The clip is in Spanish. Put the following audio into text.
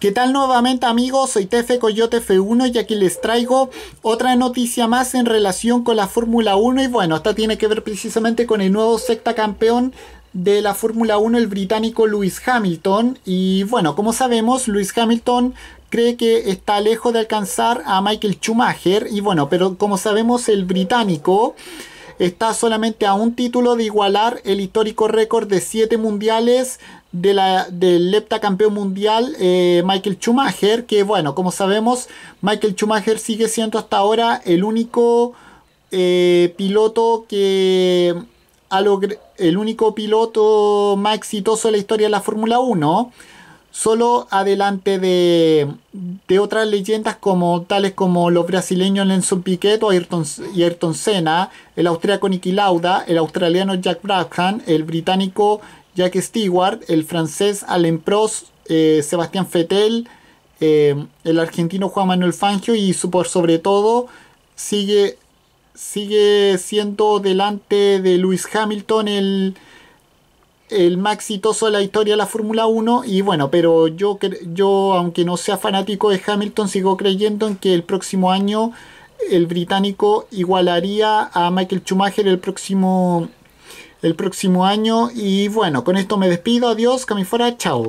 ¿Qué tal nuevamente amigos? Soy Tefe Coyote F1 y aquí les traigo otra noticia más en relación con la Fórmula 1 y bueno, esta tiene que ver precisamente con el nuevo secta campeón de la Fórmula 1, el británico Lewis Hamilton y bueno, como sabemos, Lewis Hamilton cree que está lejos de alcanzar a Michael Schumacher y bueno, pero como sabemos el británico está solamente a un título de igualar el histórico récord de 7 mundiales de la, del leptacampeón mundial eh, Michael Schumacher, que bueno, como sabemos, Michael Schumacher sigue siendo hasta ahora el único eh, piloto que el único piloto más exitoso de la historia de la Fórmula 1 solo adelante de, otras leyendas como tales como los brasileños Nelson Piquet Ayrton, y Ayrton Senna, el austríaco Niki Lauda, el australiano Jack Brabham, el británico Jack Stewart, el francés Alain Prost, eh, Sebastián Fettel, eh, el argentino Juan Manuel Fangio y su, por sobre todo sigue, sigue siendo delante de Lewis Hamilton el el más exitoso de la historia la Fórmula 1 y bueno, pero yo, yo aunque no sea fanático de Hamilton sigo creyendo en que el próximo año el británico igualaría a Michael Schumacher el próximo el próximo año y bueno, con esto me despido, adiós, que fuera, chao.